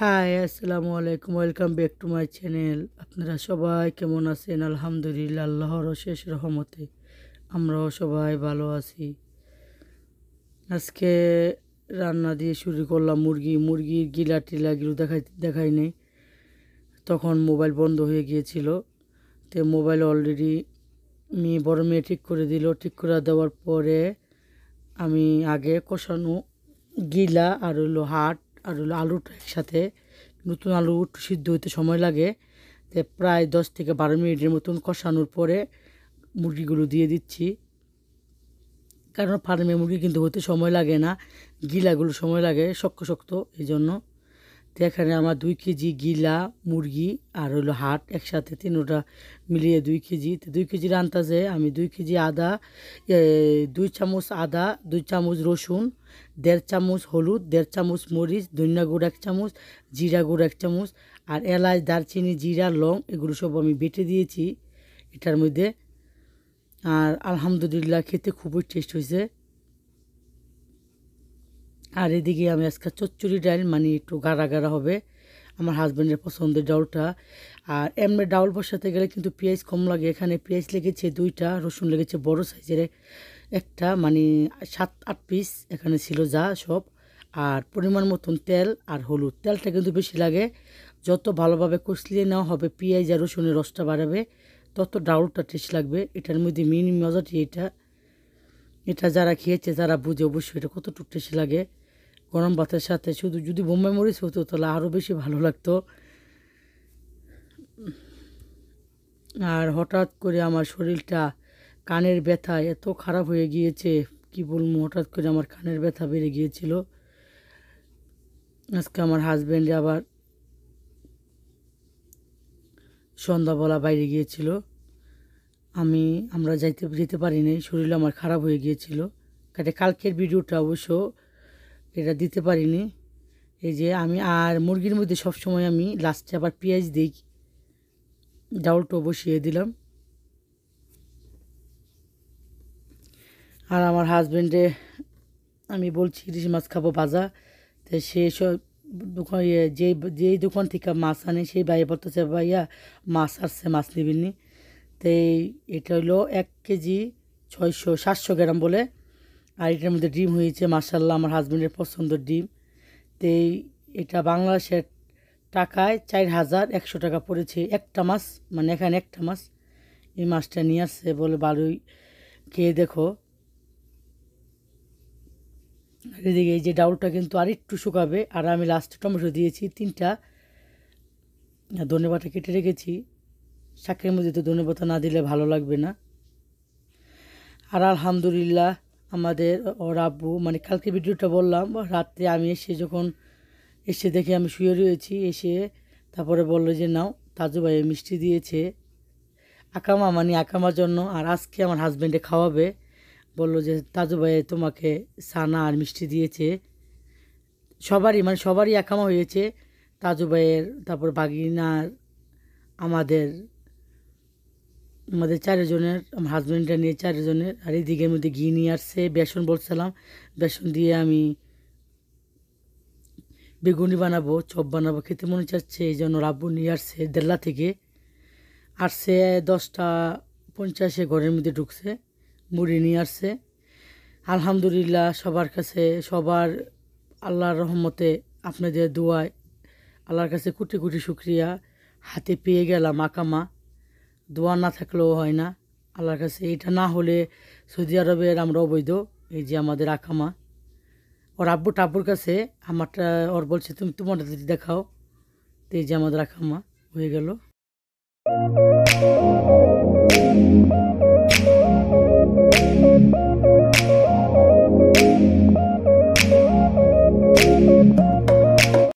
high আসসালামু আলাইকুম welcome back to my channel আপনারা সবাই কেমন আছেন আলহামদুলিল্লাহ আল্লাহর শেষ রহমতে আমরাও সবাই ভালো আছি আজকে রান্না দিয়ে শুরু করলাম মুরগি মুরগির গিলা টিলাগুলো দেখাই দেখাই নেই তখন মোবাইল বন্ধ হয়ে গিয়েছিল তো মোবাইল অলরেডি মেয়ে বড় মেয়ে ঠিক করে দিল ঠিক করে দেওয়ার পরে আমি আগে কষানো গিলা আর হলো হাট আর হলো আলুটা একসাথে নতুন আলু একটু সিদ্ধ হতে সময় লাগে তো প্রায় দশ থেকে বারো মিনিটের মতন কষানোর পরে মুরগিগুলো দিয়ে দিচ্ছি কারণ ফার্মে মুরগি কিন্তু হতে সময় লাগে না গিলাগুলো সময় লাগে শক্ত শক্ত এই জন্য তো এখানে আমার দুই কেজি গিলা মুরগি আর হলো হাট একসাথে ওটা মিলিয়ে দুই কেজি তো দুই কেজির আন্দাজে আমি দুই কেজি আদা দুই চামচ আদা দুই চামচ রসুন দেড় চামচ হলুদ দেড় চামচ মরিচ ধনিয়া গুঁড়ো এক চামচ জিরা গুঁড়ো এক চামচ আর এলাচ দারচিনি জিরা লং এগুলো সব আমি বেটে দিয়েছি এটার মধ্যে আর আলহামদুলিল্লাহ খেতে খুবই টেস্ট হয়েছে আর এদিকে আমি আজকে চচ্চড়ি ডাল মানে একটু গাড়া গাড়া হবে আমার হাজব্যান্ডের পছন্দের ডাউলটা আর এমনি ডাউল বসাতে গেলে কিন্তু পেঁয়াজ কম লাগে এখানে পেঁয়াজ লেগেছে দুইটা রসুন লেগেছে বড় সাইজের একটা মানে সাত আট পিস এখানে ছিল যা সব আর পরিমাণ মতন তেল আর হলুদ তেলটা কিন্তু বেশি লাগে যত ভালোভাবে কষলিয়ে নেওয়া হবে পেঁয়াজ আর রসুনের রসটা বাড়াবে তত ডাউলটা টেস্ট লাগবে এটার মধ্যে মিনি মজাটি এটা এটা যারা খেয়েছে যারা বুঝে অবশ্যই এটা কতটুকু টেস্ট লাগে গরম ভাতের সাথে শুধু যদি বোম্বাই মরিচ হতো তাহলে আরও বেশি ভালো লাগতো আর হঠাৎ করে আমার শরীরটা কানের ব্যথা এত খারাপ হয়ে গিয়েছে কি বলবো হঠাৎ করে আমার কানের ব্যথা বেড়ে গিয়েছিল আজকে আমার হাজব্যান্ড আবার সন্ধ্যাবেলা বাইরে গিয়েছিল আমি আমরা যাইতে যেতে পারিনি শরীর আমার খারাপ হয়ে গিয়েছিল কাটে কালকের ভিডিওটা অবশ্য এটা দিতে পারিনি এই যে আমি আর মুরগির মধ্যে সব সময় আমি লাস্টে আবার পেঁয়াজ দিই ডাউলটা বসিয়ে দিলাম আর আমার হাজব্যান্ডে আমি বলছি ইলিশ মাছ খাবো ভাজা তো সে সব দোকান ইয়ে যেই যেই দোকান থেকে মাছ আনে সেই ভাইয়া বলতেছে ভাইয়া মাছ আসছে মাছ নিবেননি তো এটা হলো এক কেজি ছয়শো সাতশো গ্রাম বলে আর এটার মধ্যে ডিম হয়েছে মার্শাল্লাহ আমার হাজব্যান্ডের পছন্দ ডিম তো এটা বাংলাদেশের টাকায় চার হাজার একশো টাকা পড়েছে একটা মাছ মানে এখানে একটা মাছ এই মাছটা নিয়ে আসছে বলে বারুই খেয়ে দেখো এদিকে এই যে ডাউলটা কিন্তু আর একটু শুকাবে আর আমি লাস্টে টমেটো দিয়েছি তিনটা ধনে কেটে রেখেছি শাকের মধ্যে তো ধনে না দিলে ভালো লাগবে না আর আলহামদুলিল্লাহ আমাদের ওর আব্বু মানে কালকে ভিডিওটা বললাম রাত্রে আমি এসে যখন এসে দেখে আমি শুয়ে রয়েছি এসে তারপরে বললো যে নাও তাজু ভাই মিষ্টি দিয়েছে আকামা মানে আকামার জন্য আর আজকে আমার হাজব্যান্ডে খাওয়াবে বললো যে তাজু ভাই তোমাকে সানা আর মিষ্টি দিয়েছে সবারই মানে সবারই একামা হয়েছে তাজু ভাইয়ের তারপর বাগিনার আমাদের আমাদের চারজনের আমার হাজব্যান্ডটা নিয়ে চারজনের আর এই দিকের মধ্যে ঘি নিয়ে আসছে বেসন বলছিলাম বেসন দিয়ে আমি বেগুনি বানাবো চপ বানাবো খেতে মনে চাচ্ছে এই জন্য রাব্বু নিয়ে আসছে দেড়লা থেকে আসছে দশটা পঞ্চাশে ঘরের মধ্যে ঢুকছে মুড়ি নিয়ে আসছে আলহামদুলিল্লাহ সবার কাছে সবার আল্লাহর রহমতে আপনাদের দোয়ায় আল্লাহর কাছে কোটি কোটি শুক্রিয়া হাতে পেয়ে গেলাম আকামা দোয়া না থাকলেও হয় না আল্লাহর কাছে এটা না হলে সৌদি আরবের আমরা অবৈধ এই যে আমাদের আকামা ওর আব্বু টাব্বুর কাছে আমারটা ওর বলছে তুমি তোমার যদি দেখাও তো এই যে আমাদের আকামা হয়ে গেল